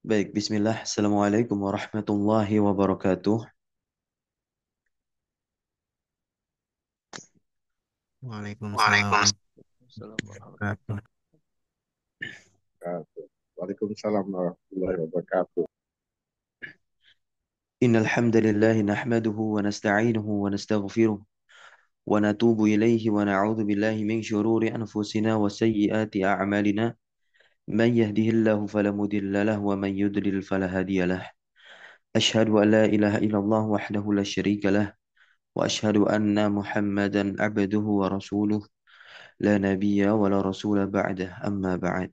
Baik, bismillah. Assalamualaikum warahmatullahi wabarakatuh. Waalaikumsalam. Waalaikumsalam. Waalaikumsalam warahmatullahi wabarakatuh. Innal hamdalillah nahmaduhu wa nasta'inuhu wa nastaghfiruh wa natubu ilayhi wa na'udzu billahi min shururi anfusina wa sayyiati a'malina. من يهده الله فلا مضل له ومن يضلل فلا هادي له أشهد أن لا إله إلا الله وحده لا شريك له وأشهد أن محمدا عبده ورسوله لا نبي ولا رسول بعده أما بعد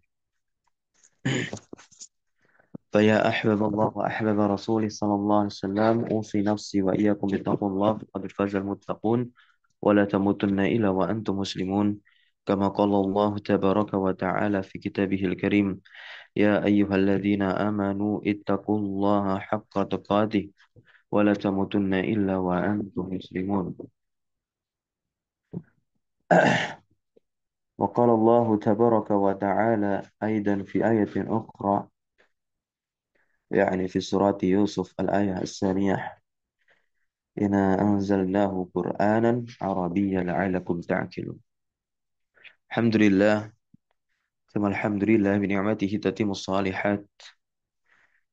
فيا أحبب الله وأحبب رسوله صلى الله عليه وسلم أوصي نفسي وإياكم بتقوى الله فقد فاز المتقون ولا تموتن إلا وأنتم مسلمون كما قال الله تبارك وتعالى في كتابه الكريم يا أيها الذين آمنوا اتقوا الله حق تقاته ولا تموتن إلا وأنتم مسلمون وقال الله تبارك وتعالى أيضا في آية أخرى يعني في سورة يوسف الآية الثانية إنا أنزلناه قرآنا عربيا لعلكم تعقلون الحمد لله ثم الحمد لله بنعمته تتم الصالحات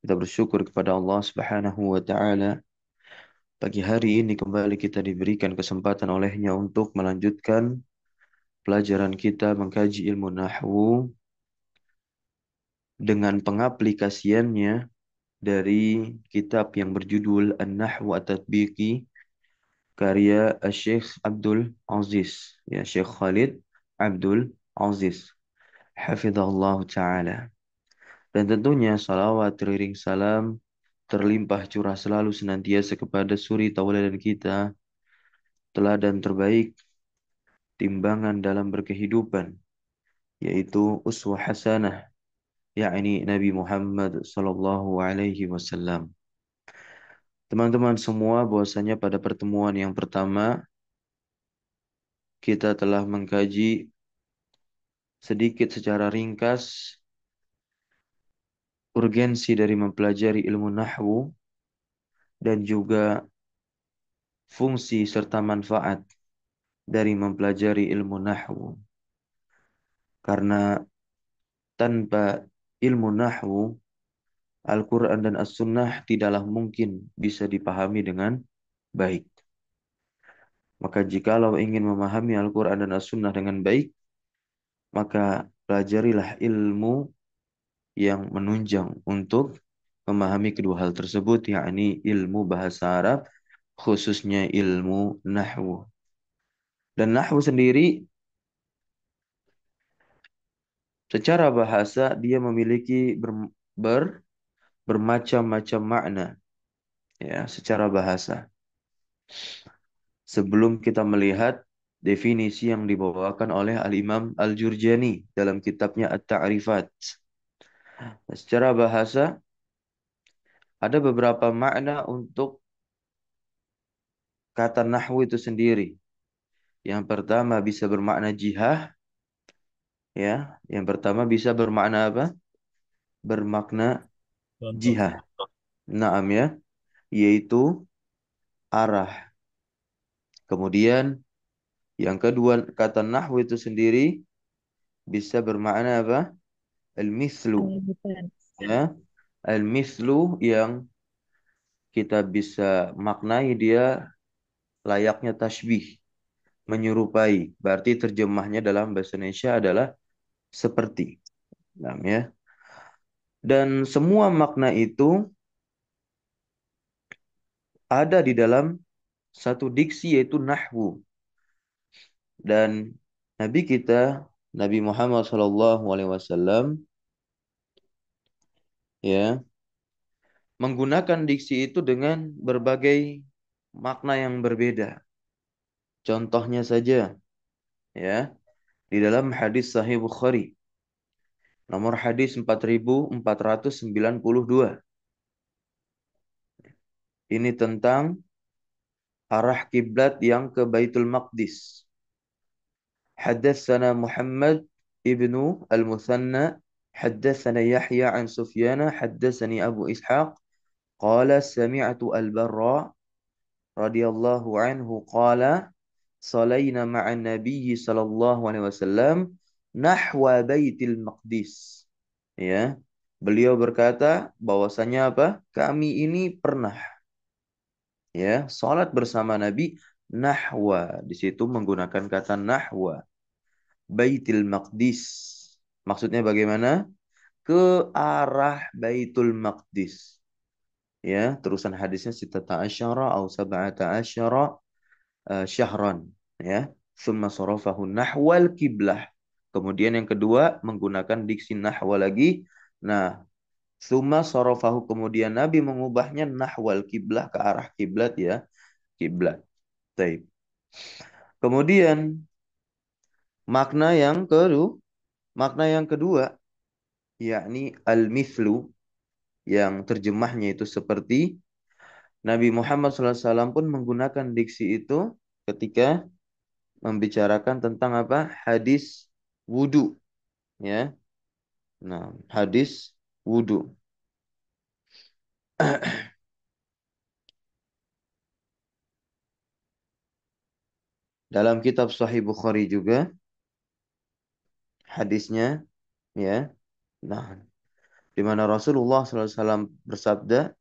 kita bersyukur kepada Allah Subhanahu wa taala pagi hari ini kembali kita diberikan kesempatan olehnya untuk melanjutkan pelajaran kita mengkaji ilmu nahwu dengan pengaplikasiannya dari kitab yang berjudul An-Nahwu At-Tatbiqi karya Syekh Abdul Aziz ya Syekh Khalid Abdul Aziz hafizahullah ta'ala. Dan tentunya salawat teriring salam terlimpah curah selalu senantiasa kepada suri tauladan kita, telah dan terbaik, timbangan dalam berkehidupan, yaitu uswah hasanah, yakni Nabi Muhammad sallallahu alaihi wasallam. Teman-teman semua, bahwasanya pada pertemuan yang pertama kita telah mengkaji sedikit secara ringkas urgensi dari mempelajari ilmu nahwu dan juga fungsi serta manfaat dari mempelajari ilmu nahwu. Karena tanpa ilmu nahwu, Al-Quran dan As-Sunnah tidaklah mungkin bisa dipahami dengan baik. Maka jikalau ingin memahami Al-Quran dan As-Sunnah dengan baik, maka pelajarilah ilmu yang menunjang untuk memahami kedua hal tersebut, yakni ilmu bahasa Arab, khususnya ilmu nahwu. Dan nahwu sendiri secara bahasa dia memiliki ber, ber bermacam-macam makna ya secara bahasa. Sebelum kita melihat definisi yang dibawakan oleh Al-Imam Al-Jurjani dalam kitabnya At-Ta'rifat. Secara bahasa, ada beberapa makna untuk kata nahwu itu sendiri. Yang pertama bisa bermakna jihah, ya. Yang pertama bisa bermakna apa? Bermakna jihah. Naam ya, yaitu arah. Kemudian yang kedua kata nahwu itu sendiri bisa bermakna apa? al mislu Ya. al mislu yang kita bisa maknai dia layaknya tasbih, menyerupai. Berarti terjemahnya dalam bahasa Indonesia adalah seperti. Nah, ya. Dan semua makna itu ada di dalam satu diksi yaitu nahwu dan Nabi kita Nabi Muhammad Shallallahu Alaihi Wasallam ya menggunakan diksi itu dengan berbagai makna yang berbeda. Contohnya saja ya di dalam hadis Sahih Bukhari nomor hadis 4492 ini tentang arah kiblat yang ke Baitul Maqdis. حدثنا محمد ابن المثنى حدثنا يحيى عن سفيان حدثني أبو إسحاق قال سمعت البراء رضي الله عنه قال صلينا مع النبي صلى الله عليه وسلم نحو بيت المقدس يا Beliau berkata bahwasanya apa? Kami ini pernah ya, salat bersama Nabi nahwa. Di situ menggunakan kata nahwa. Baitul Maqdis. Maksudnya bagaimana? Ke arah Baitul Maqdis. Ya, terusan hadisnya sitata asyara atau sab'ata asyara uh, syahran, ya. Summa sarafahu nahwal kiblah. Kemudian yang kedua menggunakan diksi nahwa lagi. Nah, summa sarafahu kemudian Nabi mengubahnya nahwal kiblah ke arah kiblat ya. Kiblat. Taib. Kemudian Makna yang kedua, makna yang kedua yakni al-mithlu yang terjemahnya itu seperti Nabi Muhammad SAW pun menggunakan diksi itu ketika membicarakan tentang apa hadis wudhu ya nah hadis wudhu dalam kitab Sahih Bukhari juga hadisnya ya. Nah, di mana Rasulullah SAW bersabda,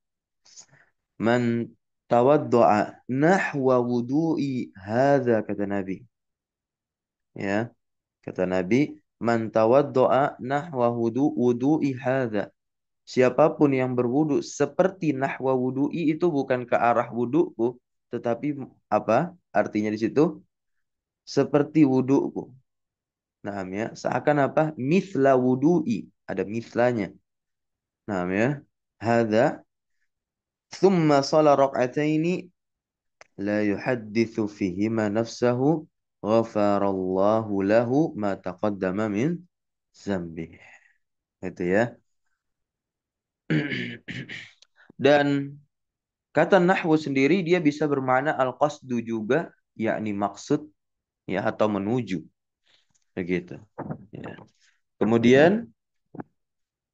"Man tawaddu'a nahwa wudu'i hadza," kata Nabi. Ya, kata Nabi, "Man tawaddu'a nahwa wudu'i hadza." Siapapun yang berwudu seperti nahwa wudu'i itu bukan ke arah wudu'ku, tetapi apa? Artinya di situ seperti wudu'ku. Nah, ya, seakan apa? Mithla wudu'i. Ada mithlanya. Nah, ya. Hada. Thumma sala rak'ataini la yuhadithu fihima nafsahu ghafarallahu lahu ma taqaddama min zambih. Itu ya. Dan kata nahwu sendiri dia bisa bermakna al-qasdu juga yakni maksud ya atau menuju. Begitu. Ya. Kemudian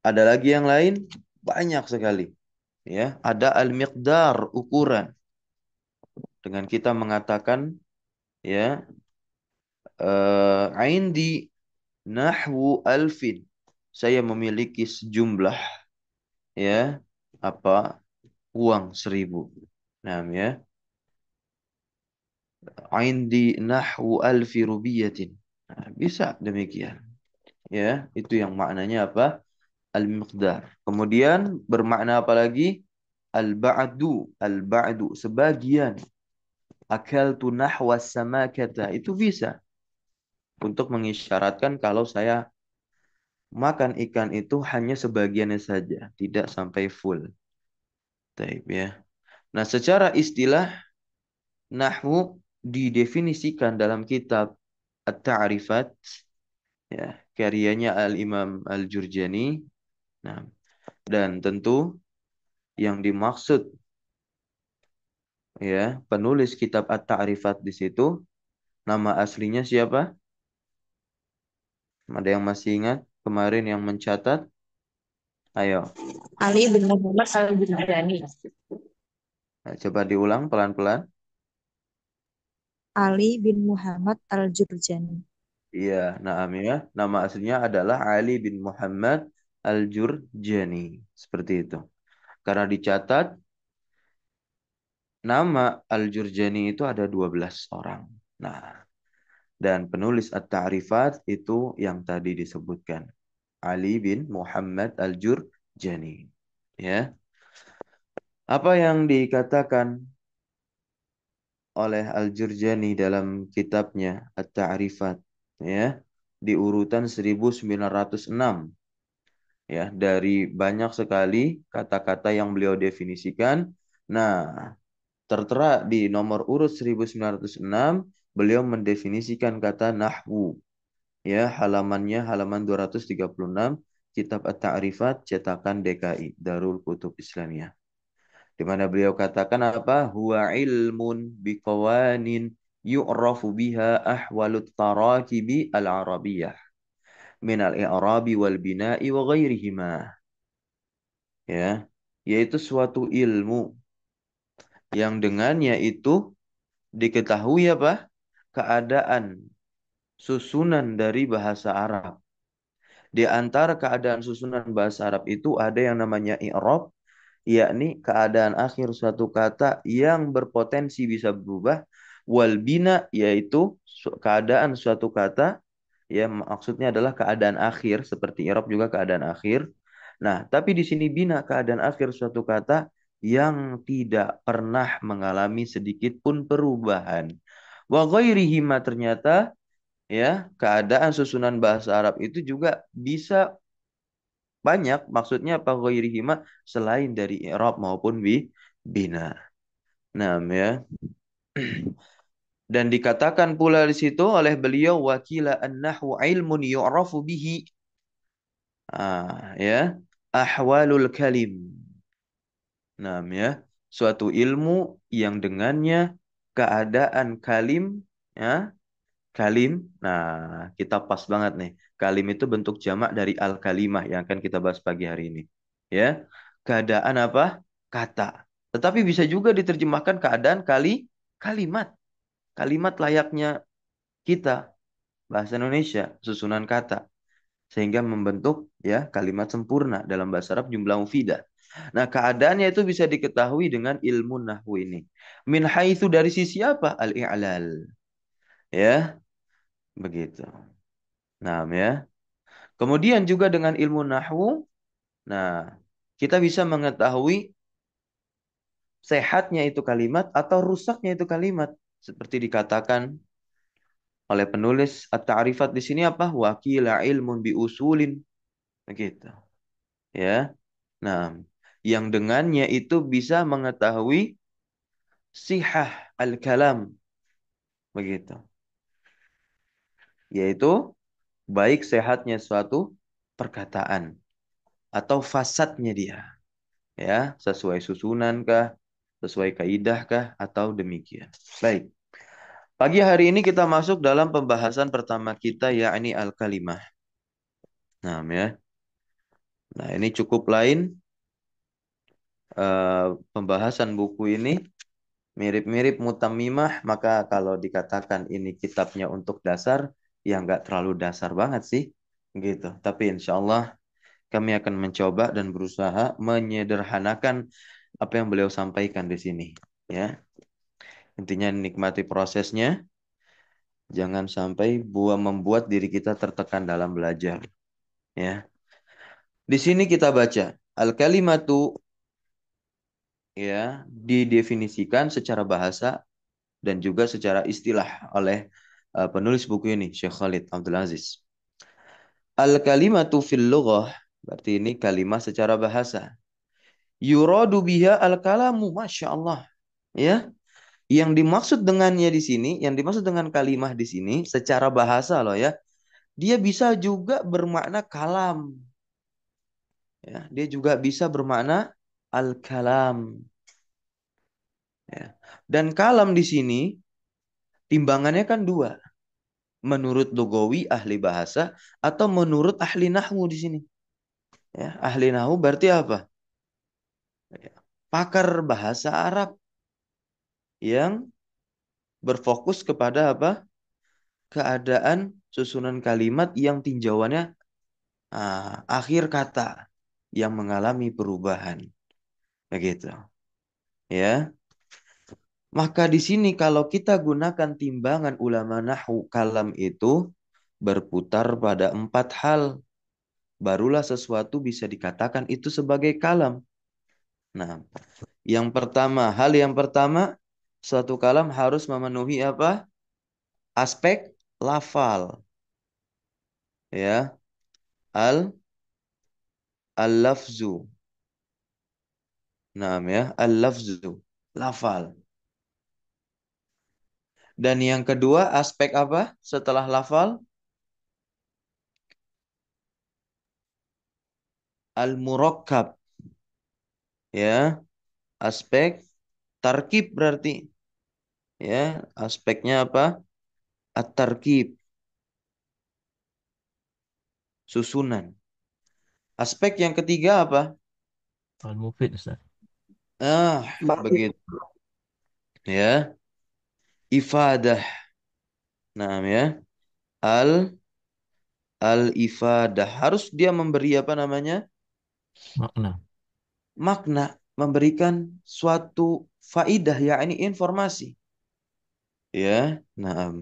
ada lagi yang lain banyak sekali. Ya, ada al-miqdar ukuran. Dengan kita mengatakan ya Aindi eh, nahwu alfin. Saya memiliki sejumlah ya apa uang seribu. Nah, ya. Aindi nahwu alfi rubiyatin. Nah, bisa demikian. Ya, itu yang maknanya apa? Al-miqdar. Kemudian bermakna apa lagi? Al-ba'du, al-ba'du, sebagian. akal tunah nahwa kata Itu bisa. Untuk mengisyaratkan kalau saya makan ikan itu hanya sebagiannya saja, tidak sampai full. Taib ya. Nah, secara istilah nahwu didefinisikan dalam kitab At-Ta'rifat ya, karyanya Al-Imam Al-Jurjani. Nah, dan tentu yang dimaksud ya, penulis kitab At-Ta'rifat di situ nama aslinya siapa? Ada yang masih ingat kemarin yang mencatat? Ayo. Ali bin Muhammad Al-Jurjani. Nah, coba diulang pelan-pelan. Ali bin Muhammad Al-Jurjani. Iya, naam ya. Nama aslinya adalah Ali bin Muhammad Al-Jurjani. Seperti itu. Karena dicatat nama Al-Jurjani itu ada 12 orang. Nah, dan penulis At-Ta'rifat itu yang tadi disebutkan. Ali bin Muhammad Al-Jurjani. Ya. Apa yang dikatakan oleh Al-Jurjani dalam kitabnya At-Ta'rifat ya di urutan 1906 ya dari banyak sekali kata-kata yang beliau definisikan. Nah, tertera di nomor urut 1906 beliau mendefinisikan kata nahwu. Ya, halamannya halaman 236 Kitab At-Ta'rifat cetakan DKI Darul Kutub Islamiyah di mana beliau katakan apa huwa ilmun biqawanin yu'rafu biha ahwalut tarakibi al-arabiyah min al-i'rabi wal bina'i wa ghairihima ya yaitu suatu ilmu yang dengannya itu diketahui apa keadaan susunan dari bahasa Arab di antara keadaan susunan bahasa Arab itu ada yang namanya i'rab yakni keadaan akhir suatu kata yang berpotensi bisa berubah wal bina yaitu keadaan suatu kata ya maksudnya adalah keadaan akhir seperti i'rab juga keadaan akhir nah tapi di sini bina keadaan akhir suatu kata yang tidak pernah mengalami sedikit pun perubahan wa ghairihi ternyata ya keadaan susunan bahasa Arab itu juga bisa banyak maksudnya apa ghairihima selain dari i'rab maupun bi bina. Naam ya. Dan dikatakan pula di situ oleh beliau wakila an-nahwu ilmun yu'rafu bihi. Ah, ya. Ahwalul kalim. Naam ya. Suatu ilmu yang dengannya keadaan kalim ya kalim. Nah, kita pas banget nih. Kalim itu bentuk jamak dari al-kalimah yang akan kita bahas pagi hari ini. Ya. Keadaan apa? Kata. Tetapi bisa juga diterjemahkan keadaan kali kalimat. Kalimat layaknya kita bahasa Indonesia, susunan kata sehingga membentuk ya kalimat sempurna dalam bahasa Arab jumlah mufidah. Nah, keadaannya itu bisa diketahui dengan ilmu nahwu ini. Min itu dari sisi apa? Al-i'lal. Ya, Begitu. Nah, ya. Kemudian juga dengan ilmu nahwu, nah, kita bisa mengetahui sehatnya itu kalimat atau rusaknya itu kalimat seperti dikatakan oleh penulis atau arifat di sini apa? Wakila ilmun bi usulin. Begitu. Ya. Nah, yang dengannya itu bisa mengetahui sihah al-kalam. Begitu yaitu baik sehatnya suatu perkataan atau fasadnya dia. Ya, sesuai susunankah sesuai kaidahkah atau demikian. Baik. Pagi hari ini kita masuk dalam pembahasan pertama kita yakni al-kalimah. Nah, ya. Nah, ini cukup lain e, pembahasan buku ini mirip-mirip mutamimah maka kalau dikatakan ini kitabnya untuk dasar ya nggak terlalu dasar banget sih gitu. Tapi insya Allah kami akan mencoba dan berusaha menyederhanakan apa yang beliau sampaikan di sini. Ya, intinya nikmati prosesnya. Jangan sampai buah membuat diri kita tertekan dalam belajar. Ya, di sini kita baca al kalimatu ya didefinisikan secara bahasa dan juga secara istilah oleh Eh, penulis buku ini Syekh Khalid Abdul Aziz. Al kalimatu fil lughah berarti ini kalimat secara bahasa. Yuradu biha al kalamu masya Allah ya. Yang dimaksud dengannya di sini, yang dimaksud dengan kalimat di sini secara bahasa loh ya. Dia bisa juga bermakna kalam. Ya, dia juga bisa bermakna al-kalam. Ya. Dan kalam di sini Timbangannya kan dua. Menurut Dogowi ahli bahasa atau menurut ahli nahwu di sini. Ya, ahli nahwu berarti apa? Ya, pakar bahasa Arab yang berfokus kepada apa? Keadaan susunan kalimat yang tinjauannya ah, akhir kata yang mengalami perubahan. Begitu. Ya. Maka di sini kalau kita gunakan timbangan ulama nahu kalam itu berputar pada empat hal. Barulah sesuatu bisa dikatakan itu sebagai kalam. Nah, yang pertama, hal yang pertama, suatu kalam harus memenuhi apa? Aspek lafal. Ya. Al al-lafzu. Nah, ya, al-lafzu, lafal. Dan yang kedua aspek apa setelah lafal? Al-murakkab. Ya. Aspek tarkib berarti. Ya, aspeknya apa? At-tarkib. Susunan. Aspek yang ketiga apa? Al-mufid, Ustaz. Ah, Berarti. begitu. Ya ifadah. Nah ya. Al al ifadah harus dia memberi apa namanya? makna. Makna memberikan suatu faidah yakni informasi. Ya, nah.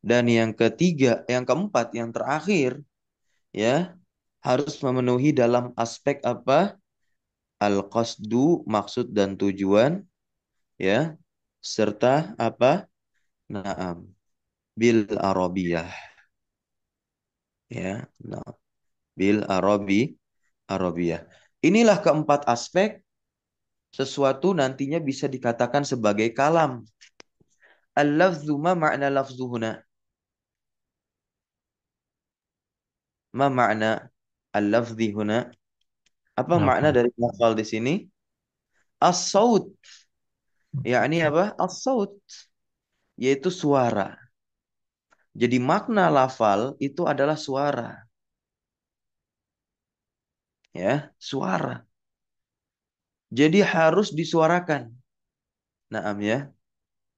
Dan yang ketiga, yang keempat, yang terakhir ya, harus memenuhi dalam aspek apa? Al-qasdu, maksud dan tujuan ya serta apa? Naam. Bil Arabiyah. Ya, nah. Bil Arabi Arabiyah. Inilah keempat aspek sesuatu nantinya bisa dikatakan sebagai kalam. Al-lafzu ma ma'na lafzuhuna. Ma ma'na al-lafzi huna? Apa nah, makna dari lafal di sini? As-saut yakni apa? As-saut yaitu suara. Jadi makna lafal itu adalah suara. Ya, suara. Jadi harus disuarakan. Naam ya.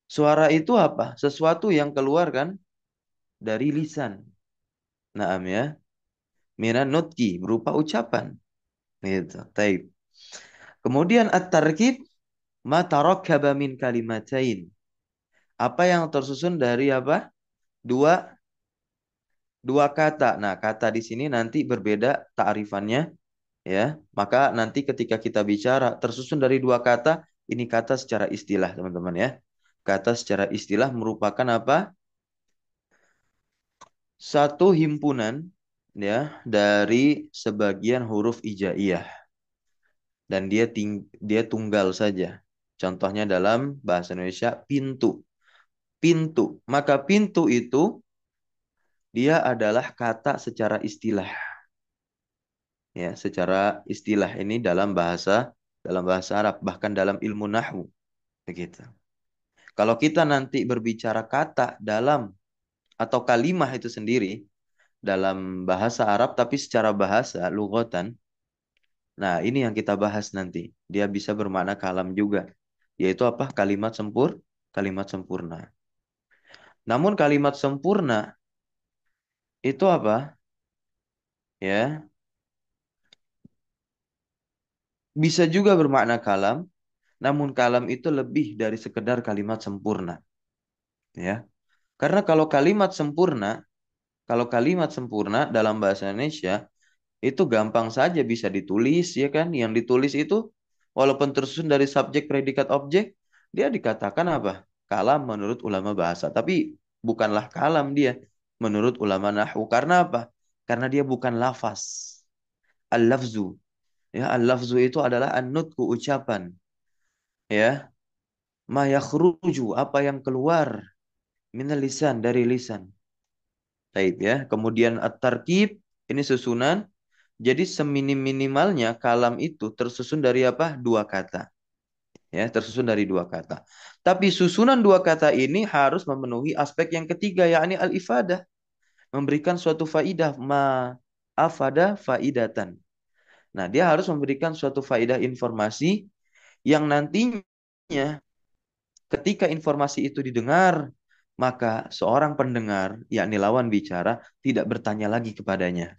Suara itu apa? Sesuatu yang keluar kan dari lisan. Naam ya. Minan nutki berupa ucapan. Gitu. taip. Kemudian at-tarkib ma min kalimatain. Apa yang tersusun dari apa? Dua dua kata. Nah, kata di sini nanti berbeda ta'rifannya ya. Maka nanti ketika kita bicara tersusun dari dua kata, ini kata secara istilah, teman-teman ya. Kata secara istilah merupakan apa? Satu himpunan ya dari sebagian huruf ijaiyah. Dan dia ting dia tunggal saja Contohnya dalam bahasa Indonesia pintu. Pintu. Maka pintu itu dia adalah kata secara istilah. Ya, secara istilah ini dalam bahasa dalam bahasa Arab bahkan dalam ilmu nahwu. Begitu. Kalau kita nanti berbicara kata dalam atau kalimah itu sendiri dalam bahasa Arab tapi secara bahasa lugotan, nah ini yang kita bahas nanti. Dia bisa bermakna kalam juga yaitu apa? Kalimat sempur, kalimat sempurna. Namun kalimat sempurna itu apa? Ya. Bisa juga bermakna kalam, namun kalam itu lebih dari sekedar kalimat sempurna. Ya. Karena kalau kalimat sempurna, kalau kalimat sempurna dalam bahasa Indonesia itu gampang saja bisa ditulis ya kan? Yang ditulis itu walaupun tersusun dari subjek, predikat, objek, dia dikatakan apa? Kalam menurut ulama bahasa. Tapi bukanlah kalam dia menurut ulama nahu. Karena apa? Karena dia bukan lafaz. Al-lafzu. Ya, al-lafzu itu adalah an-nutku ucapan. Ya. Ma yakhruju, apa yang keluar min lisan dari lisan. baik ya. Kemudian at-tarkib ini susunan jadi seminim-minimalnya kalam itu tersusun dari apa? Dua kata. Ya, tersusun dari dua kata. Tapi susunan dua kata ini harus memenuhi aspek yang ketiga yakni al-ifadah. Memberikan suatu faidah Ma'afada faidatan. Nah, dia harus memberikan suatu faidah informasi yang nantinya ketika informasi itu didengar, maka seorang pendengar yakni lawan bicara tidak bertanya lagi kepadanya.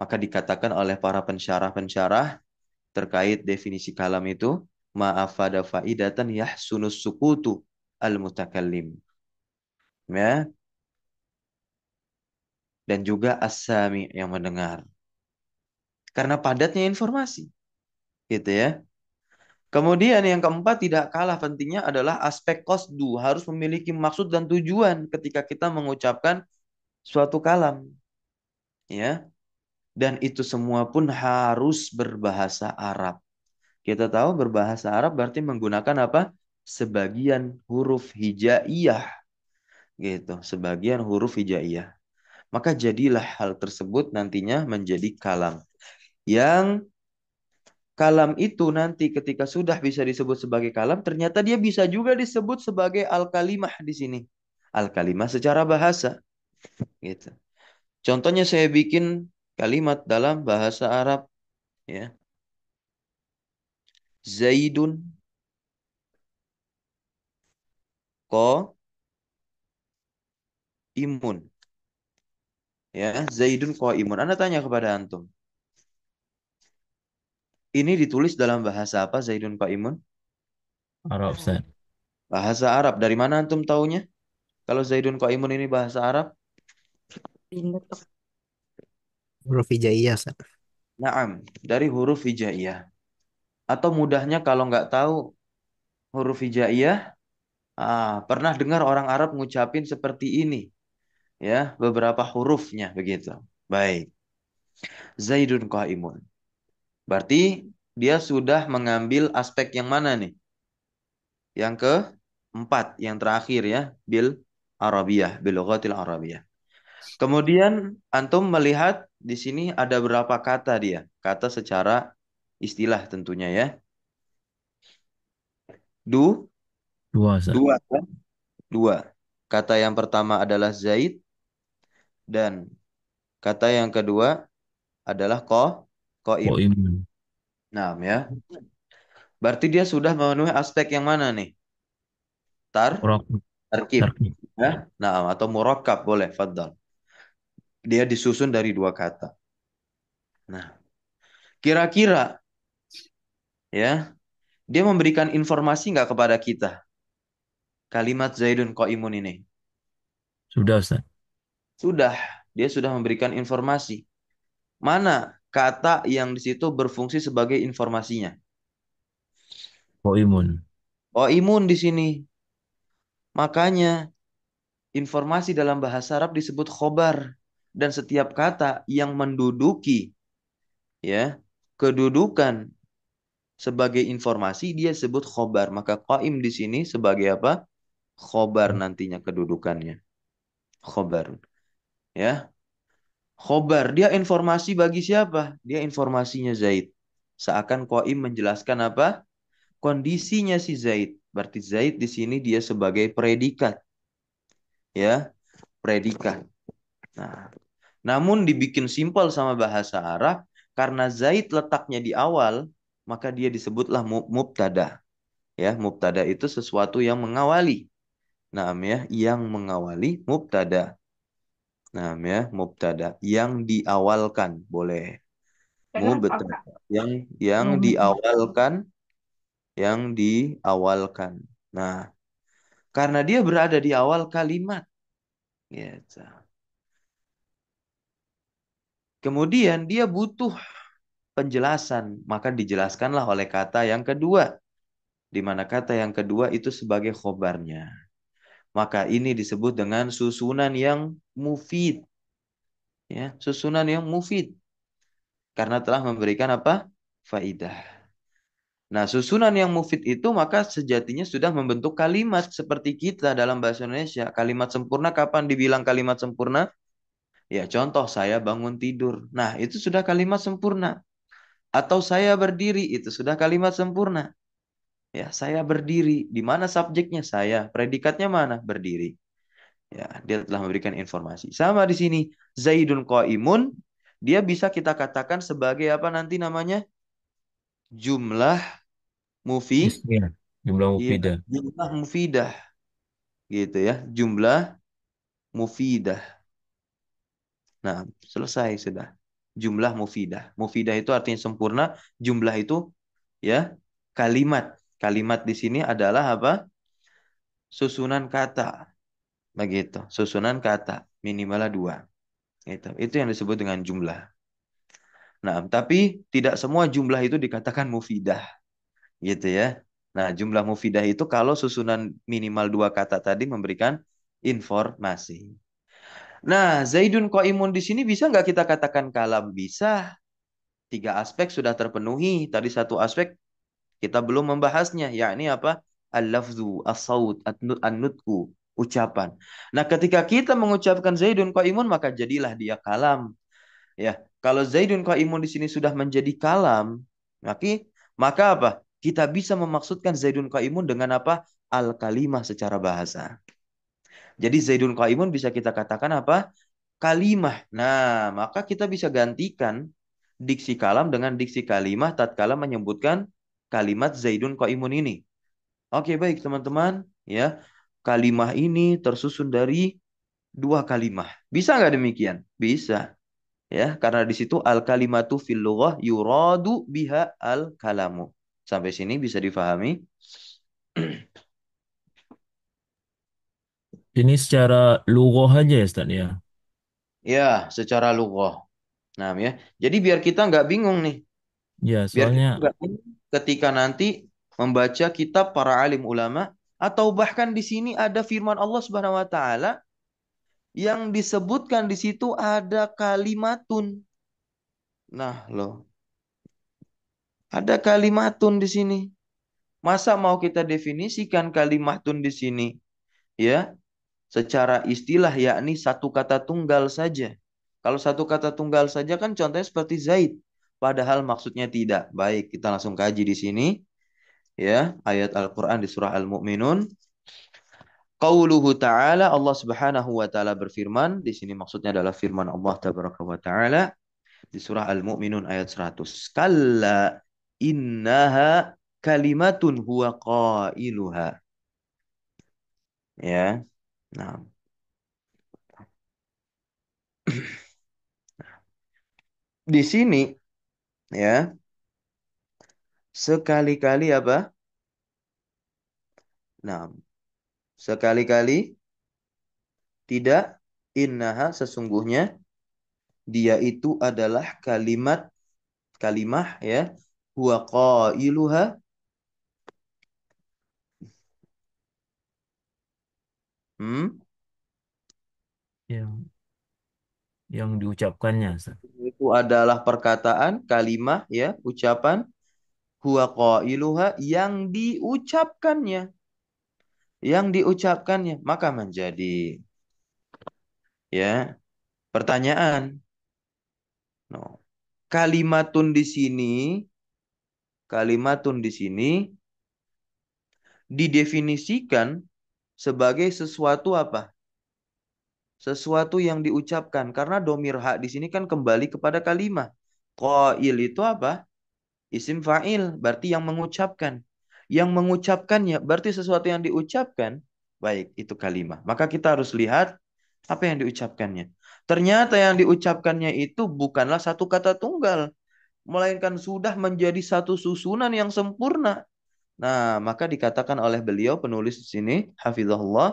Maka dikatakan oleh para pensyarah-pensyarah terkait definisi kalam itu ma'afada faidatan sunus sukutu al mutakallim. Ya. Dan juga asami as yang mendengar. Karena padatnya informasi. Gitu ya. Kemudian yang keempat tidak kalah pentingnya adalah aspek kosdu. Harus memiliki maksud dan tujuan ketika kita mengucapkan suatu kalam. Ya dan itu semua pun harus berbahasa Arab. Kita tahu berbahasa Arab berarti menggunakan apa? Sebagian huruf hijaiyah. Gitu, sebagian huruf hijaiyah. Maka jadilah hal tersebut nantinya menjadi kalam. Yang kalam itu nanti ketika sudah bisa disebut sebagai kalam, ternyata dia bisa juga disebut sebagai al-kalimah di sini. Al-kalimah secara bahasa. Gitu. Contohnya saya bikin kalimat dalam bahasa Arab ya Zaidun ko imun ya Zaidun ko imun Anda tanya kepada antum ini ditulis dalam bahasa apa Zaidun ko imun Arab Ustaz bahasa Arab dari mana antum taunya kalau Zaidun ko imun ini bahasa Arab Huruf hijaiyah, Ustaz. Naam, dari huruf hijaiyah. Atau mudahnya kalau nggak tahu huruf hijaiyah, ah, pernah dengar orang Arab ngucapin seperti ini. Ya, beberapa hurufnya begitu. Baik. Zaidun qaimun. Berarti dia sudah mengambil aspek yang mana nih? Yang keempat yang terakhir ya, bil Arabiah, bil Arabiah. Kemudian antum melihat di sini ada berapa kata dia? Kata secara istilah tentunya ya. Du dua dua kan? Dua. Kata yang pertama adalah zaid dan kata yang kedua adalah ko koim. koim. Nah, ya. Berarti dia sudah memenuhi aspek yang mana nih? Tar Murakab. Tarkib. Tarkib. Ya? Nah, atau murakab boleh, fadl dia disusun dari dua kata. Nah, kira-kira ya, dia memberikan informasi nggak kepada kita? Kalimat Zaidun Qaimun ini. Sudah, Ustaz. Sudah, dia sudah memberikan informasi. Mana kata yang di situ berfungsi sebagai informasinya? Qaimun. Qaimun di sini. Makanya informasi dalam bahasa Arab disebut khobar dan setiap kata yang menduduki ya kedudukan sebagai informasi dia sebut khobar maka qaim di sini sebagai apa khobar nantinya kedudukannya khobar ya khobar dia informasi bagi siapa dia informasinya Zaid seakan qaim menjelaskan apa kondisinya si Zaid berarti Zaid di sini dia sebagai predikat ya predikat nah namun dibikin simpel sama bahasa Arab karena zaid letaknya di awal, maka dia disebutlah mubtada. Ya, mubtada itu sesuatu yang mengawali. Nah, ya, yang mengawali mubtada. Nah, ya, mubtada yang diawalkan boleh. Mubtada yang yang hmm. diawalkan yang diawalkan. Nah, karena dia berada di awal kalimat. ya Gitu. Kemudian dia butuh penjelasan, maka dijelaskanlah oleh kata yang kedua. Di mana kata yang kedua itu sebagai khobarnya. Maka ini disebut dengan susunan yang mufid. Ya, susunan yang mufid. Karena telah memberikan apa? Faidah. Nah, susunan yang mufid itu maka sejatinya sudah membentuk kalimat seperti kita dalam bahasa Indonesia. Kalimat sempurna kapan dibilang kalimat sempurna? Ya, contoh saya bangun tidur. Nah, itu sudah kalimat sempurna. Atau saya berdiri, itu sudah kalimat sempurna. Ya, saya berdiri. Di mana subjeknya saya? Predikatnya mana? Berdiri. Ya, dia telah memberikan informasi. Sama di sini, Zaidun qaimun, dia bisa kita katakan sebagai apa nanti namanya? Jumlah mufi. Ya. jumlah iya, mufidah. Ya, jumlah mufidah. Gitu ya, jumlah mufidah Nah, selesai sudah. Jumlah mufidah. Mufidah itu artinya sempurna, jumlah itu ya kalimat. Kalimat di sini adalah apa? Susunan kata. Begitu, susunan kata minimalnya dua. Itu, itu yang disebut dengan jumlah. Nah, tapi tidak semua jumlah itu dikatakan mufidah. Gitu ya. Nah, jumlah mufidah itu kalau susunan minimal dua kata tadi memberikan informasi. Nah, Zaidun Koimun di sini bisa nggak kita katakan kalam? Bisa. Tiga aspek sudah terpenuhi. Tadi satu aspek kita belum membahasnya, yakni apa? Al-lafzu, as-saut, an-nutku, ucapan. Nah, ketika kita mengucapkan Zaidun Koimun, maka jadilah dia kalam. Ya, kalau Zaidun Koimun di sini sudah menjadi kalam, maka, maka apa? Kita bisa memaksudkan Zaidun Koimun dengan apa? Al-kalimah secara bahasa. Jadi Zaidun Qaimun bisa kita katakan apa? Kalimah. Nah, maka kita bisa gantikan diksi kalam dengan diksi kalimah tatkala menyebutkan kalimat Zaidun Qaimun ini. Oke, baik teman-teman, ya. Kalimah ini tersusun dari dua kalimah. Bisa nggak demikian? Bisa. Ya, karena di situ al kalimatu fil lughah yuradu biha al kalamu. Sampai sini bisa difahami? Ini secara lughah aja ya, Ustaz ya. Ya, secara lughah. Nah, ya. Jadi biar kita nggak bingung nih. Ya, Biar soalnya nggak bingung ketika nanti membaca kitab para alim ulama atau bahkan di sini ada firman Allah Subhanahu wa taala yang disebutkan di situ ada kalimatun. Nah, loh. Ada kalimatun di sini. Masa mau kita definisikan kalimatun di sini? Ya, secara istilah yakni satu kata tunggal saja. Kalau satu kata tunggal saja kan contohnya seperti Zaid, padahal maksudnya tidak. Baik, kita langsung kaji di sini. Ya, ayat Al-Qur'an di surah Al-Mu'minun. Qauluhu ta'ala Allah Subhanahu wa taala berfirman, di sini maksudnya adalah firman Allah tabaraka wa taala di surah Al-Mu'minun ayat 100. Kalla innaha kalimatun huwa qailuha. Ya, نعم nah. di sini ya sekali-kali apa? Nah, sekali-kali tidak innaha sesungguhnya dia itu adalah kalimat kalimah ya huwa qailuha Hmm? yang yang diucapkannya Itu adalah perkataan, kalimat ya, ucapan huwa qailuha yang diucapkannya. Yang diucapkannya maka menjadi ya pertanyaan. No. Kalimatun di sini kalimatun di sini didefinisikan sebagai sesuatu apa? Sesuatu yang diucapkan. Karena domir hak di sini kan kembali kepada kalimat Qail itu apa? Isim fa'il. Berarti yang mengucapkan. Yang mengucapkannya berarti sesuatu yang diucapkan. Baik, itu kalimat Maka kita harus lihat apa yang diucapkannya. Ternyata yang diucapkannya itu bukanlah satu kata tunggal. Melainkan sudah menjadi satu susunan yang sempurna. Nah, maka dikatakan oleh beliau penulis di sini, hafizahullah,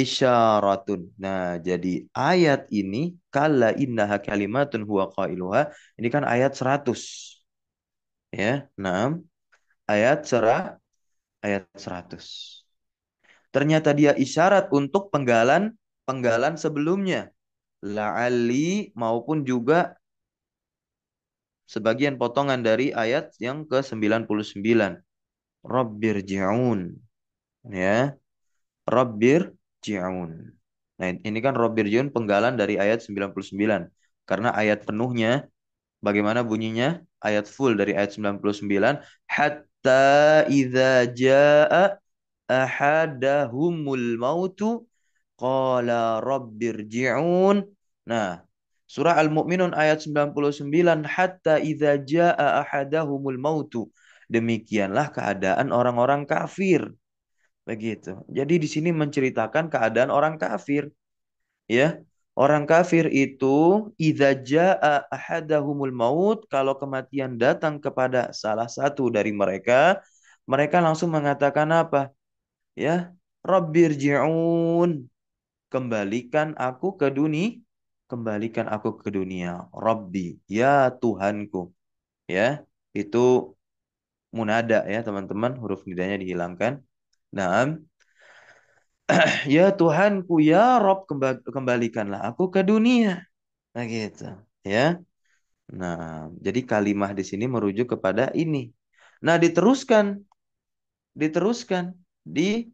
isyaratun. Nah, jadi ayat ini kala innaha kalimatun huwa qailuha, ini kan ayat 100. Ya, 6 ayat serah ayat 100. Ternyata dia isyarat untuk penggalan penggalan sebelumnya. La'ali maupun juga sebagian potongan dari ayat yang ke-99. Rabbir ji'un. Ya. Rabbir ji'un. Nah, ini kan Rabbir ji'un penggalan dari ayat 99. Karena ayat penuhnya, bagaimana bunyinya? Ayat full dari ayat 99. Hatta idha ja'a ahadahumul mautu qala rabbir ji'un. Nah, surah Al-Mu'minun ayat 99. Hatta idha ja'a ahadahumul mautu Demikianlah keadaan orang-orang kafir. Begitu. Jadi di sini menceritakan keadaan orang kafir. Ya, orang kafir itu idza jaa ahadahumul maut kalau kematian datang kepada salah satu dari mereka, mereka langsung mengatakan apa? Ya, Rabbirji'un. Kembalikan aku ke dunia. Kembalikan aku ke dunia. Robbi, Ya Tuhanku. Ya. Itu munada ya teman-teman huruf nidanya dihilangkan. Nah, ya Tuhanku ya Rob kembalikanlah aku ke dunia. Nah gitu ya. Nah, jadi kalimah di sini merujuk kepada ini. Nah, diteruskan diteruskan di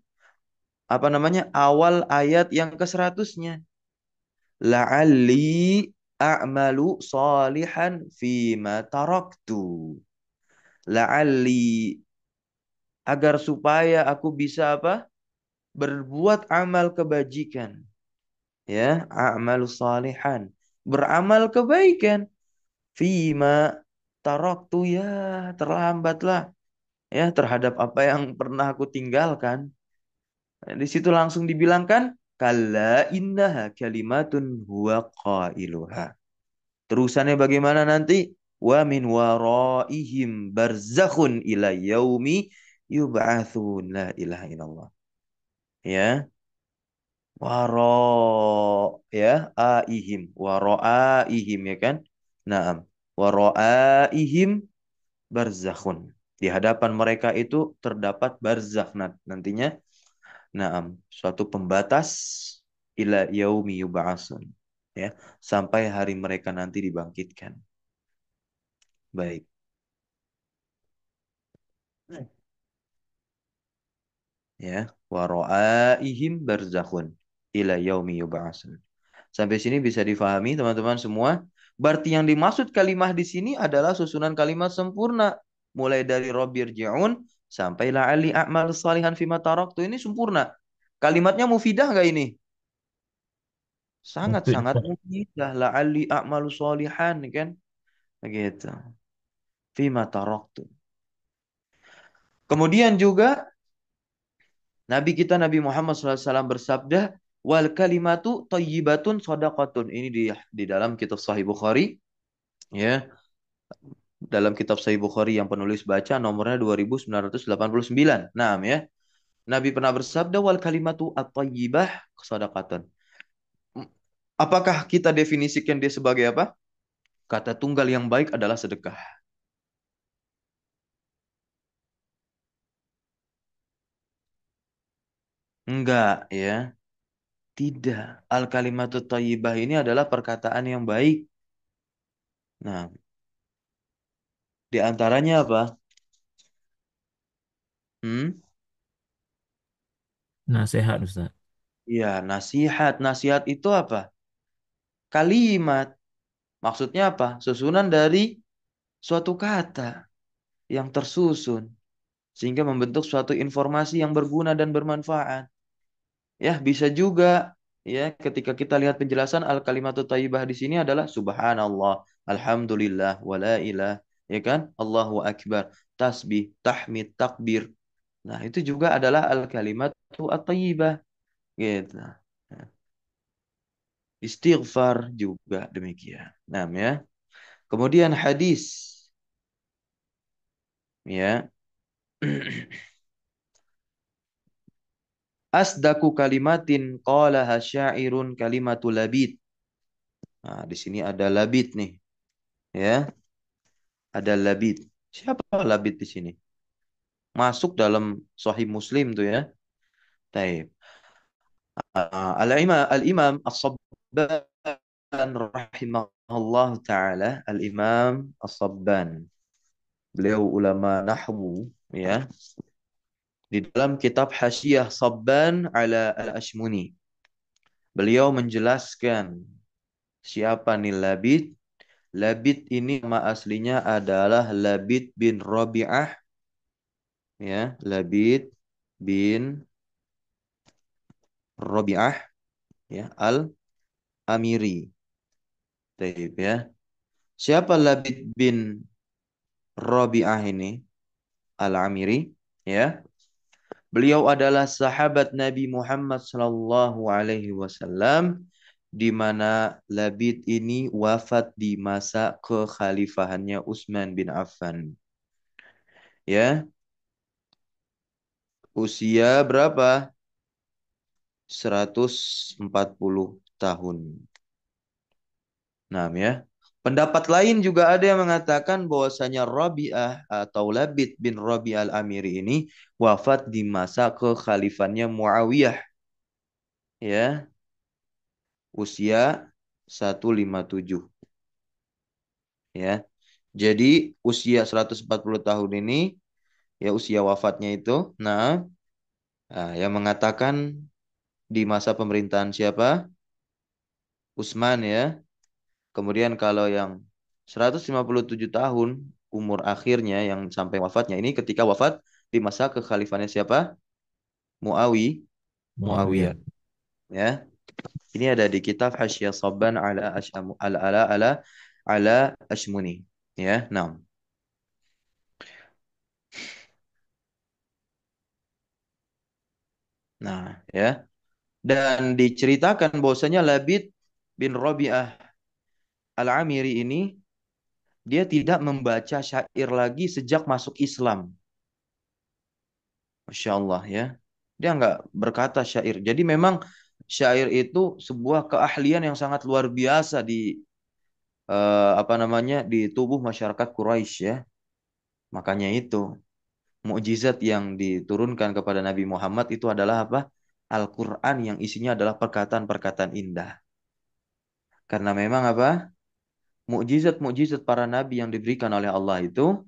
apa namanya? awal ayat yang ke seratusnya nya La'alli a'malu salihan fima taraktu la'alli agar supaya aku bisa apa? berbuat amal kebajikan. Ya, amal salihan, beramal kebaikan. Fima taraktu ya, terlambatlah ya terhadap apa yang pernah aku tinggalkan. Nah, di situ langsung dibilangkan kalla innaha kalimatun huwa qailuha. Terusannya bagaimana nanti? wa min waraihim barzakhun ila yaumi yub'atsun la ilaha illallah ya waro ya aihim waraihim ya kan naam waraihim barzakhun di hadapan mereka itu terdapat barzakh nantinya naam suatu pembatas ila yaumi yub'atsun ya sampai hari mereka nanti dibangkitkan Baik. Ya, waro'aihim barzakhun ila yaumi yub'atsun. Sampai sini bisa difahami teman-teman semua. Berarti yang dimaksud kalimat di sini adalah susunan kalimat sempurna. Mulai dari robirji'un sampai ali a'mal salihan fima taraktu ini sempurna. Kalimatnya mufidah gak ini? Sangat-sangat mufidah. ali a'mal salihan kan? Begitu fima taraktu. Kemudian juga Nabi kita Nabi Muhammad SAW bersabda, wal kalimatu tayyibatun sodakatun. Ini di di dalam kitab Sahih Bukhari, ya dalam kitab Sahih Bukhari yang penulis baca nomornya 2989. Naam ya. Nabi pernah bersabda wal kalimatu at-tayyibah sodakatun. Apakah kita definisikan dia sebagai apa? Kata tunggal yang baik adalah sedekah. Enggak ya. Tidak. Al-kalimatut thayyibah ini adalah perkataan yang baik. Nah, di antaranya apa? Hmm? Nasihat, Ustaz. Iya, nasihat. Nasihat itu apa? Kalimat. Maksudnya apa? Susunan dari suatu kata yang tersusun sehingga membentuk suatu informasi yang berguna dan bermanfaat. Ya, bisa juga ya ketika kita lihat penjelasan al kalimatut thayyibah di sini adalah subhanallah, alhamdulillah, wala ilah, ya kan? Allahu akbar, tasbih, tahmid, takbir. Nah, itu juga adalah al kalimatu thayyibah. Gitu. Istighfar juga demikian. Nah, ya. Kemudian hadis. Ya. Asdaku kalimatin qala hasyairun kalimatu labid. Nah, di sini ada labid nih. Ya. Ada labid. Siapa labid di sini? Masuk dalam sahih Muslim tuh ya. Taib. Ah, Al-Imam Al-Imam As-Sabban rahimahullah taala, Al-Imam As-Sabban. Beliau ulama nahwu ya di dalam kitab Hasyiah Sabban ala Al-Ashmuni. Beliau menjelaskan siapa nih Labid. Labid ini nama aslinya adalah Labid bin Rabi'ah. Ya, Labid bin Rabi'ah ya, Al-Amiri. Taib ya. Siapa Labid bin Rabi'ah ini? Al-Amiri ya. Beliau adalah sahabat Nabi Muhammad Sallallahu Alaihi Wasallam di mana Labid ini wafat di masa kekhalifahannya Utsman bin Affan. Ya. Usia berapa? 140 tahun. Nah, ya. Pendapat lain juga ada yang mengatakan bahwasanya Rabi'ah atau Labid bin Rabi' al-Amiri ini wafat di masa kekhalifannya Muawiyah. Ya. Usia 157. Ya. Jadi usia 140 tahun ini ya usia wafatnya itu. Nah, nah yang mengatakan di masa pemerintahan siapa? Utsman ya. Kemudian kalau yang 157 tahun umur akhirnya yang sampai wafatnya ini ketika wafat di masa kekhalifannya siapa? Muawi. Muawiyah. Ya. Ini ada di kitab Hasyiah Sabban ala Ashamu ala ala ala ala Asmuni. Ya, nah. Nah, ya. Dan diceritakan bahwasanya Labid bin Rabi'ah Al-Amiri ini dia tidak membaca syair lagi sejak masuk Islam. Masya Allah ya. Dia nggak berkata syair. Jadi memang syair itu sebuah keahlian yang sangat luar biasa di eh, apa namanya di tubuh masyarakat Quraisy ya. Makanya itu mukjizat yang diturunkan kepada Nabi Muhammad itu adalah apa? Al-Qur'an yang isinya adalah perkataan-perkataan indah. Karena memang apa? mukjizat-mukjizat para nabi yang diberikan oleh Allah itu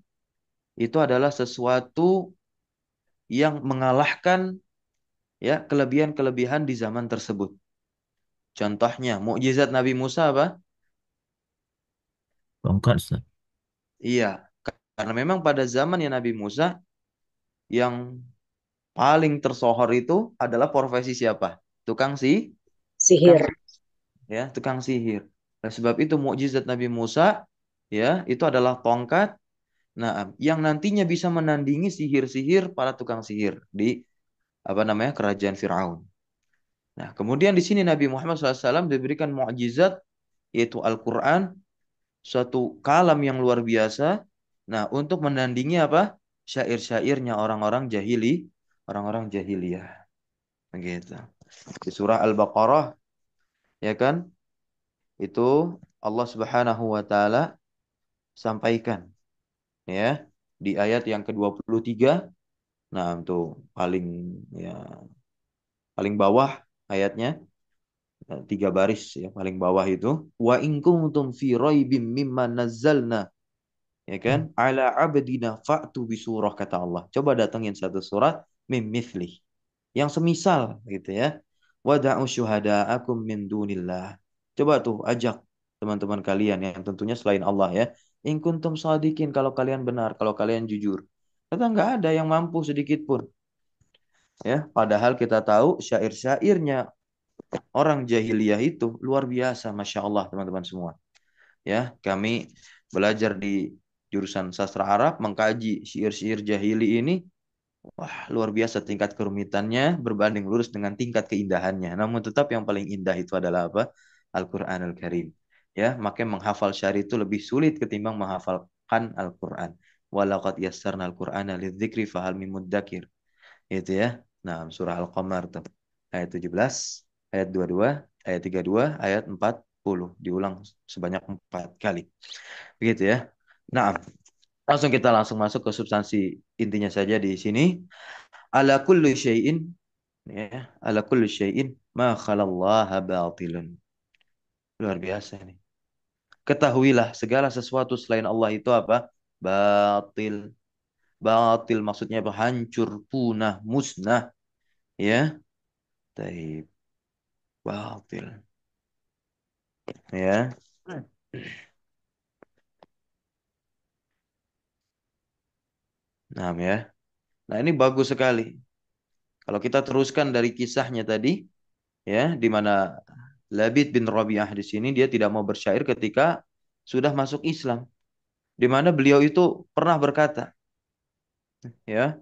itu adalah sesuatu yang mengalahkan ya kelebihan-kelebihan di zaman tersebut. Contohnya mukjizat Nabi Musa apa? Tongkat. Iya, karena memang pada zaman ya Nabi Musa yang paling tersohor itu adalah profesi siapa? Tukang si sihir. Tukang, ya, tukang sihir. Nah, sebab itu mukjizat Nabi Musa ya itu adalah tongkat nah yang nantinya bisa menandingi sihir-sihir para tukang sihir di apa namanya kerajaan Firaun. Nah, kemudian di sini Nabi Muhammad SAW diberikan mukjizat yaitu Al-Qur'an suatu kalam yang luar biasa nah untuk menandingi apa? syair-syairnya orang-orang jahili, orang-orang jahiliyah. Begitu. Di surah Al-Baqarah ya kan? itu Allah Subhanahu wa taala sampaikan ya di ayat yang ke-23 nah itu paling ya paling bawah ayatnya eh, tiga baris ya paling bawah itu wa in kuntum fi raibim mimma nazzalna ya kan hmm. ala abdina fa'tu bi surah kata Allah coba datengin satu surat mim mithli yang semisal gitu ya wada'u syuhada'akum min dunillah Coba tuh ajak teman-teman kalian yang tentunya selain Allah ya. In kuntum sadikin kalau kalian benar, kalau kalian jujur. Kata nggak ada yang mampu sedikit pun. Ya, padahal kita tahu syair-syairnya orang jahiliyah itu luar biasa, masya Allah teman-teman semua. Ya, kami belajar di jurusan sastra Arab mengkaji syair-syair jahili ini Wah, luar biasa tingkat kerumitannya berbanding lurus dengan tingkat keindahannya. Namun tetap yang paling indah itu adalah apa? Al-Quranul Karim. Ya, makanya menghafal syari itu lebih sulit ketimbang menghafalkan Al-Quran. Walakat yasarna al quran alidzikri fahal mimuddakir. Itu ya. Nah, surah Al-Qamar tuh. Ayat 17, ayat 22, ayat 32, ayat 40. Diulang sebanyak 4 kali. Begitu ya. Nah, langsung kita langsung masuk ke substansi intinya saja di sini. Ala kulli syai'in ya, ala kulli syai'in ma khalallaha batilun. Luar biasa ini. Ketahuilah segala sesuatu selain Allah itu apa? Batil. Batil maksudnya apa? Hancur, punah, musnah. Ya. Taib. Batil. Ya. Nah, ya. Nah, ini bagus sekali. Kalau kita teruskan dari kisahnya tadi, ya, di mana Labid bin Rabi'ah di sini dia tidak mau bersyair ketika sudah masuk Islam. Di mana beliau itu pernah berkata ya.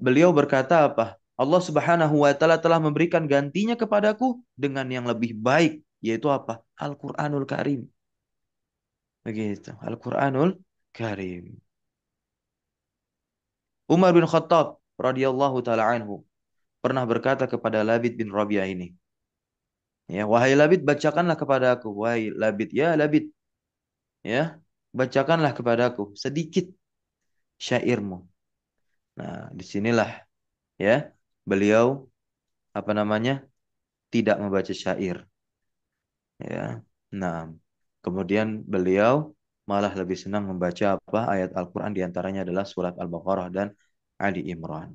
Beliau berkata apa? Allah Subhanahu wa taala telah memberikan gantinya kepadaku dengan yang lebih baik yaitu apa? Al-Qur'anul Karim. Begitu, Al-Qur'anul Karim. Umar bin Khattab radhiyallahu taala anhu pernah berkata kepada Labid bin Rabi'ah ini, Ya, wahai Labid, bacakanlah kepada aku. Wahai Labid, ya Labid. Ya, bacakanlah kepada aku sedikit syairmu. Nah, disinilah ya beliau apa namanya tidak membaca syair. Ya, nah kemudian beliau malah lebih senang membaca apa ayat Al-Quran diantaranya adalah surat Al-Baqarah dan Ali Imran.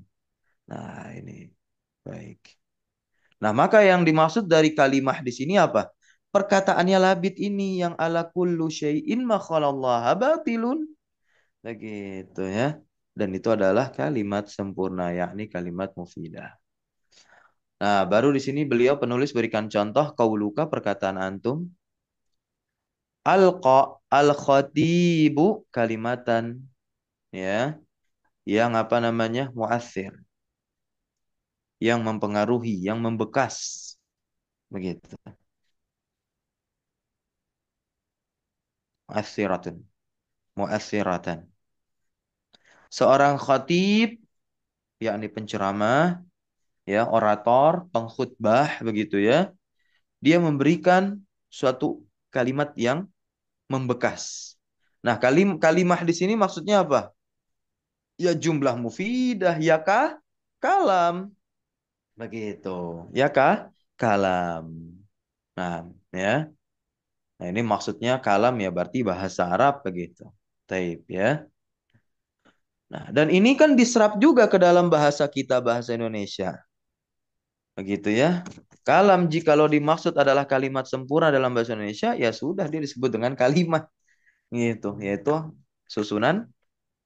Nah ini baik. Nah, maka yang dimaksud dari kalimah di sini apa? Perkataannya labid ini yang ala kullu syai'in makhalallaha batilun. Begitu ya. Dan itu adalah kalimat sempurna, yakni kalimat mufidah. Nah, baru di sini beliau penulis berikan contoh kauluka perkataan antum. Alqa al-khatibu kalimatan ya yang apa namanya muasir yang mempengaruhi, yang membekas. Begitu. Mu'assiratun. Mu'assiratan. Seorang khatib, yakni penceramah, ya orator, pengkhutbah begitu ya. Dia memberikan suatu kalimat yang membekas. Nah, kalim kalimah di sini maksudnya apa? Ya jumlah mufidah, ya kah? Kalam. Begitu. Ya kah? Kalam. Nah, ya. Nah, ini maksudnya kalam ya berarti bahasa Arab begitu. Taib ya. Nah, dan ini kan diserap juga ke dalam bahasa kita bahasa Indonesia. Begitu ya. Kalam jika lo dimaksud adalah kalimat sempurna dalam bahasa Indonesia, ya sudah dia disebut dengan kalimat. Gitu, yaitu susunan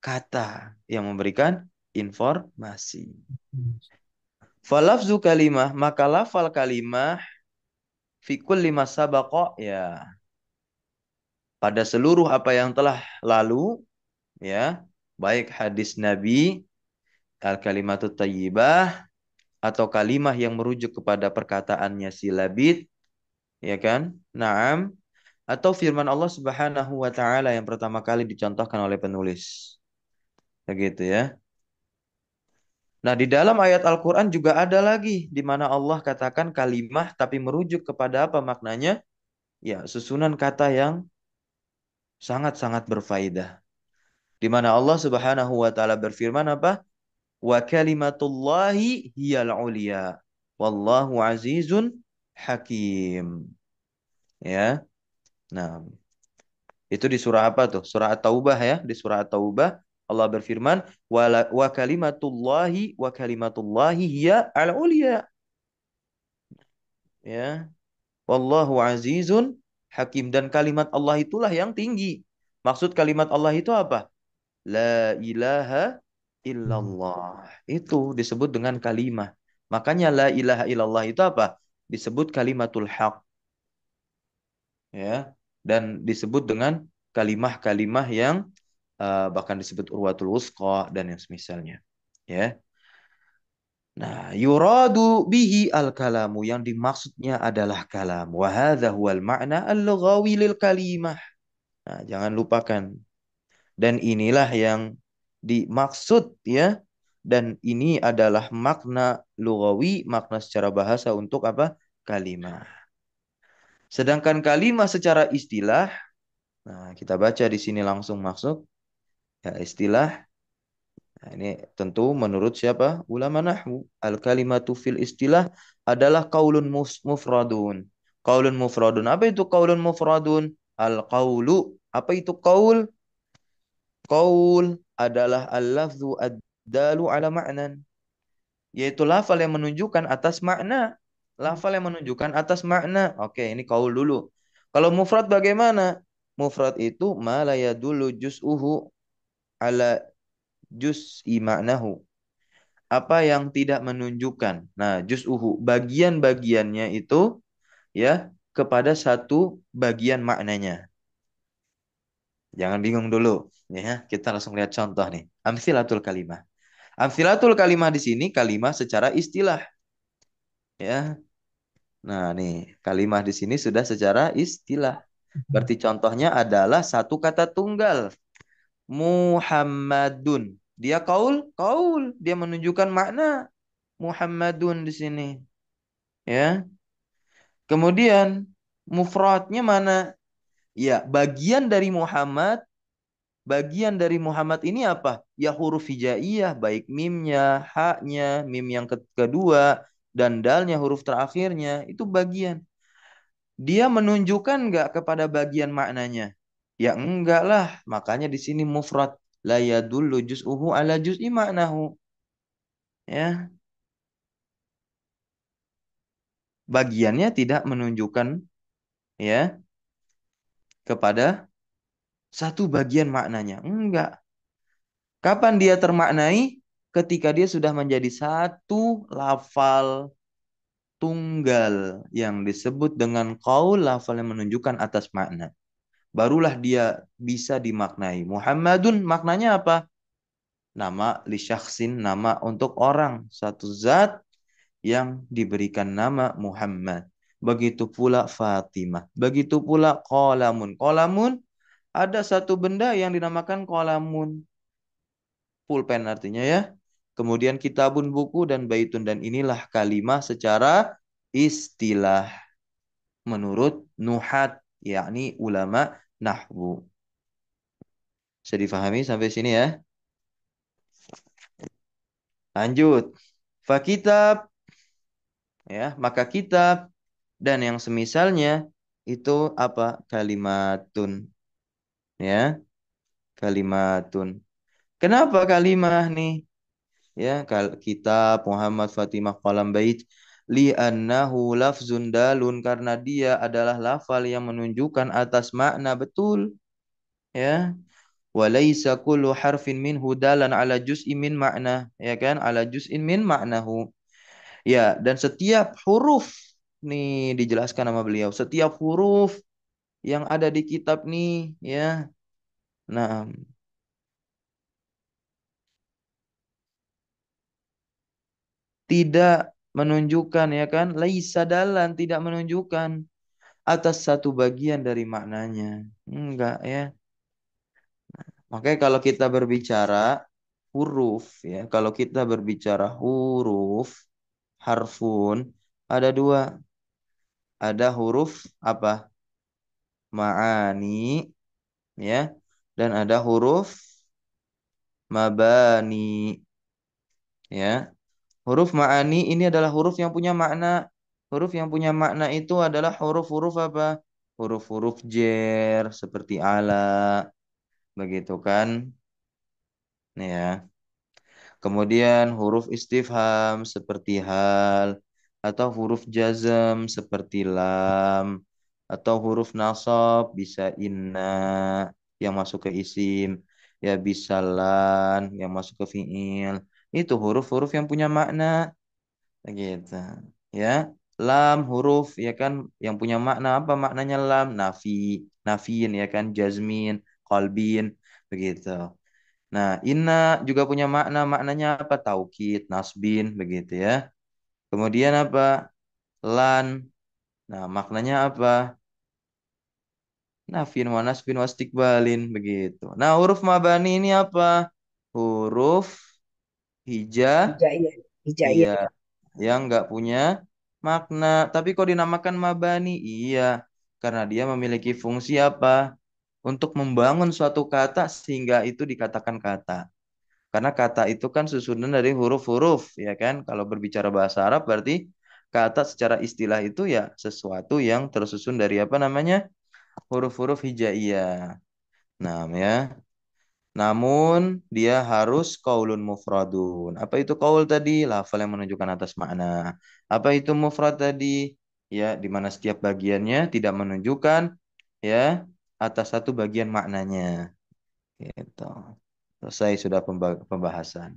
kata yang memberikan informasi. Falafzu kalimah, maka lafal kalimah fikul lima sabako ya pada seluruh apa yang telah lalu ya baik hadis Nabi al kalimatut tayyibah atau kalimah yang merujuk kepada perkataannya si Labid ya kan Naam atau firman Allah Subhanahu wa taala yang pertama kali dicontohkan oleh penulis begitu ya Nah, di dalam ayat Al-Quran juga ada lagi di mana Allah katakan kalimah tapi merujuk kepada apa maknanya? Ya, susunan kata yang sangat-sangat berfaedah. Di mana Allah Subhanahu wa taala berfirman apa? Wa kalimatullahi hiyal ulia. Wallahu azizun hakim. Ya. Nah, itu di surah apa tuh? Surah At-Taubah ya, di surah At-Taubah Allah berfirman, wa kalimatullahi wa kalimatullahi hiya al-ulia. Ya. Wallahu azizun hakim dan kalimat Allah itulah yang tinggi. Maksud kalimat Allah itu apa? La ilaha illallah. Itu disebut dengan kalimah. Makanya la ilaha illallah itu apa? Disebut kalimatul haq. Ya, dan disebut dengan kalimah-kalimah yang uh, bahkan disebut urwatul wusqa dan yang semisalnya ya nah yuradu bihi al kalamu yang dimaksudnya adalah kalam wa hadza al ma'na al lughawi lil kalimah nah jangan lupakan dan inilah yang dimaksud ya dan ini adalah makna lugawi, makna secara bahasa untuk apa? kalimah. Sedangkan kalimah secara istilah, nah kita baca di sini langsung masuk ya, istilah nah, ini tentu menurut siapa ulama nahwu al kalimatu fil istilah adalah kaulun mufradun kaulun mufradun apa itu kaulun mufradun al kaulu apa itu kaul kaul adalah al lafzu ad dalu ala ma'nan yaitu lafal yang menunjukkan atas makna lafal yang menunjukkan atas makna oke ini kaul dulu kalau mufrad bagaimana mufrad itu ma la yadullu juz'uhu ala juz imanahu apa yang tidak menunjukkan nah juz uhu bagian-bagiannya itu ya kepada satu bagian maknanya jangan bingung dulu ya kita langsung lihat contoh nih amsilatul kalimah amsilatul kalimah di sini kalimah secara istilah ya nah nih kalimah di sini sudah secara istilah berarti contohnya adalah satu kata tunggal Muhammadun. Dia kaul, kaul. Dia menunjukkan makna Muhammadun di sini. Ya. Kemudian mufradnya mana? Ya, bagian dari Muhammad bagian dari Muhammad ini apa? Ya huruf hijaiyah, baik mimnya, haknya, mim yang kedua, dan dalnya huruf terakhirnya, itu bagian. Dia menunjukkan nggak kepada bagian maknanya? Ya enggak lah, makanya di sini mufrad la yadullu juz'uhu ala juz'i ma'nahu. Ya. Bagiannya tidak menunjukkan ya kepada satu bagian maknanya. Enggak. Kapan dia termaknai? Ketika dia sudah menjadi satu lafal tunggal yang disebut dengan qaul lafal yang menunjukkan atas makna barulah dia bisa dimaknai. Muhammadun maknanya apa? Nama li syakhsin, nama untuk orang, satu zat yang diberikan nama Muhammad. Begitu pula Fatimah. Begitu pula kolamun. Kolamun ada satu benda yang dinamakan kolamun. Pulpen artinya ya. Kemudian kitabun buku dan baitun. Dan inilah kalimah secara istilah. Menurut Nuhat yakni ulama nahwu. Bisa difahami sampai sini ya. Lanjut. kitab Ya, maka kitab dan yang semisalnya itu apa? Kalimatun. Ya. Kalimatun. Kenapa kalimah nih? Ya, kal kitab Muhammad Fatimah Qalam Bait li'annahu lafzun dalun karena dia adalah lafal yang menunjukkan atas makna betul ya laisa kullu harfin min hudalan ala juz'in min makna ya kan ala juz'in min ma'nahu ya dan setiap huruf nih dijelaskan sama beliau setiap huruf yang ada di kitab nih ya nah tidak menunjukkan ya kan laisa dalan tidak menunjukkan atas satu bagian dari maknanya enggak ya makanya kalau kita berbicara huruf ya kalau kita berbicara huruf harfun ada dua ada huruf apa maani ya dan ada huruf mabani ya Huruf ma'ani ini adalah huruf yang punya makna. Huruf yang punya makna itu adalah huruf-huruf apa? Huruf-huruf jer seperti ala. Begitu kan? Ya. Kemudian huruf istifham seperti hal atau huruf jazam seperti lam atau huruf nasab bisa inna yang masuk ke isim ya bisa lan yang masuk ke fiil itu huruf-huruf yang punya makna gitu ya lam huruf ya kan yang punya makna apa maknanya lam nafi nafin ya kan jazmin kolbin begitu nah inna juga punya makna maknanya apa taukid nasbin begitu ya kemudian apa lan nah maknanya apa nafin wa nasbin wa begitu nah huruf mabani ini apa huruf hija hijaiyah hijaiyah yang iya. nggak punya makna tapi kok dinamakan mabani iya karena dia memiliki fungsi apa untuk membangun suatu kata sehingga itu dikatakan kata karena kata itu kan susunan dari huruf-huruf ya kan kalau berbicara bahasa Arab berarti kata secara istilah itu ya sesuatu yang tersusun dari apa namanya huruf-huruf hijaiyah nah ya namun dia harus kaulun mufradun. Apa itu kaul tadi? Lafal yang menunjukkan atas makna. Apa itu mufrad tadi? Ya, di mana setiap bagiannya tidak menunjukkan ya atas satu bagian maknanya. Gitu. Selesai sudah pembahasan.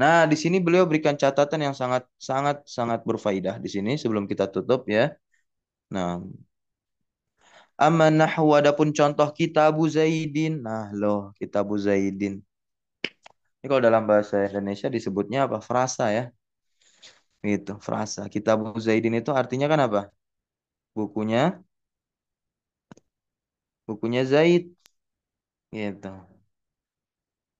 Nah, di sini beliau berikan catatan yang sangat sangat sangat berfaedah di sini sebelum kita tutup ya. Nah, Amma nahwu adapun contoh kitabu Zaidin. Nah loh kitabu Zaidin. Ini kalau dalam bahasa Indonesia disebutnya apa? Frasa ya. Gitu, frasa. Kitabu Zaidin itu artinya kan apa? Bukunya bukunya Zaid. Gitu.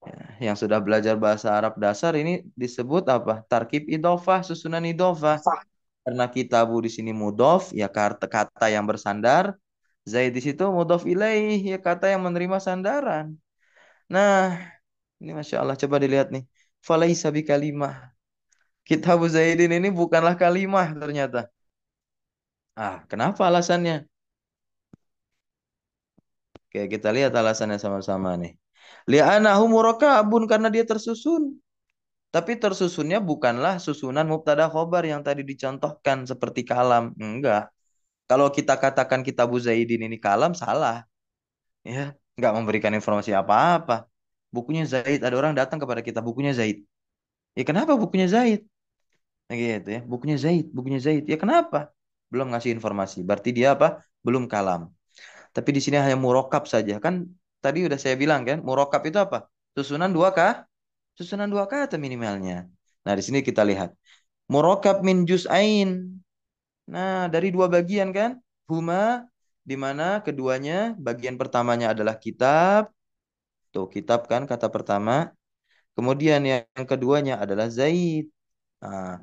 Ya, yang sudah belajar bahasa Arab dasar ini disebut apa? Tarkib idofah, susunan idofah. Karena kitabu di sini mudof, ya kata, kata yang bersandar Zaid di situ mudhof ilaih ya kata yang menerima sandaran. Nah, ini Masya Allah coba dilihat nih. Falaisa bi kalimah. Kitab Zaidin ini bukanlah kalimah ternyata. Ah, kenapa alasannya? Oke, kita lihat alasannya sama-sama nih. Li'anahu murakabun karena dia tersusun. Tapi tersusunnya bukanlah susunan mubtada khobar yang tadi dicontohkan seperti kalam. Enggak. Kalau kita katakan kitab Zaidin ini kalam salah. Ya, nggak memberikan informasi apa-apa. Bukunya Zaid, ada orang datang kepada kita bukunya Zaid. Ya kenapa bukunya Zaid? begitu nah, gitu ya, bukunya Zaid, bukunya Zaid. Ya kenapa? Belum ngasih informasi. Berarti dia apa? Belum kalam. Tapi di sini hanya murokap saja. Kan tadi udah saya bilang kan, murokap itu apa? Susunan dua kah? Susunan dua kata minimalnya. Nah, di sini kita lihat. Murokap min ain Nah, dari dua bagian kan? Huma di mana keduanya bagian pertamanya adalah kitab. Tuh, kitab kan kata pertama. Kemudian yang keduanya adalah zaid. Nah,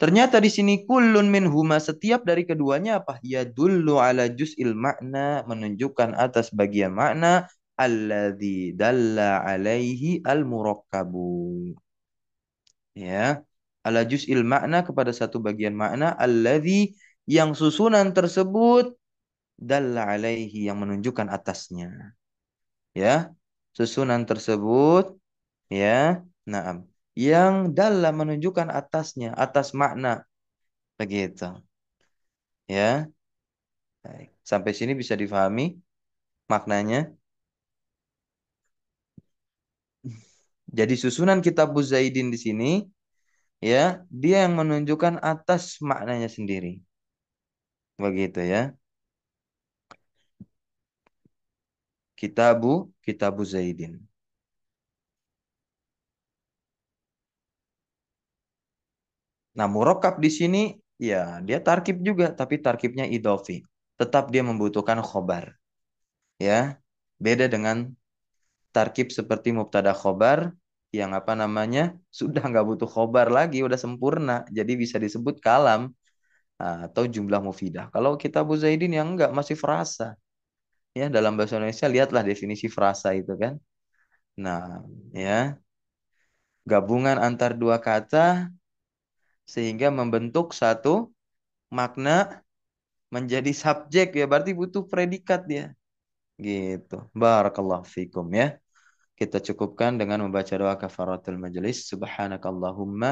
ternyata di sini kulun min huma setiap dari keduanya apa? Ya dulu ala juz'il makna menunjukkan atas bagian makna alladzi dalla alaihi al-murakkabu. Ya ala juz'il makna kepada satu bagian makna alladhi yang susunan tersebut dalla alaihi yang menunjukkan atasnya. Ya, susunan tersebut ya, na'am. Yang dalla menunjukkan atasnya, atas makna. Begitu. Ya. Baik. Sampai sini bisa difahami maknanya. Jadi susunan kitab Buzaidin di sini ya dia yang menunjukkan atas maknanya sendiri begitu ya kitabu kitabu zaidin nah murokab di sini ya dia tarkib juga tapi tarkibnya idofi tetap dia membutuhkan khobar ya beda dengan tarkib seperti mubtada khobar yang apa namanya sudah nggak butuh khobar lagi udah sempurna jadi bisa disebut kalam eh, atau jumlah mufidah kalau kita bu Zaidin yang nggak masih frasa ya dalam bahasa Indonesia lihatlah definisi frasa itu kan nah ya gabungan antar dua kata sehingga membentuk satu makna menjadi subjek ya berarti butuh predikat ya gitu barakallahu fikum ya kita cukupkan dengan membaca doa kafaratul majelis. Subhanakallahumma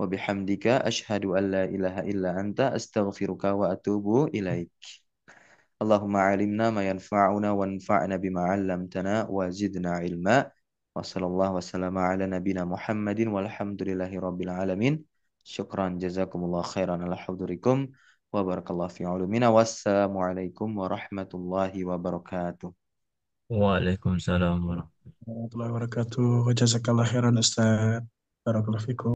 wa bihamdika asyhadu an la ilaha illa anta astaghfiruka wa atubu ilaik. Allahumma alimna ma yanfa'una wanfa'na bima 'allamtana wa zidna ilma. Wa sallallahu wasallam ala nabina Muhammadin walhamdulillahi rabbil alamin. Syukran jazakumullah khairan ala hudurikum wa barakallahu fi ulumina wassalamu alaikum warahmatullahi wabarakatuh. وعليكم السلام ورحمة ورحمة الله وبركاته وجزاك الله خيرا أستاذ بارك الله فيكم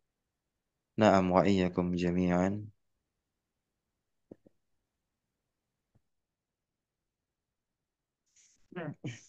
نعم وإياكم جميعا نعم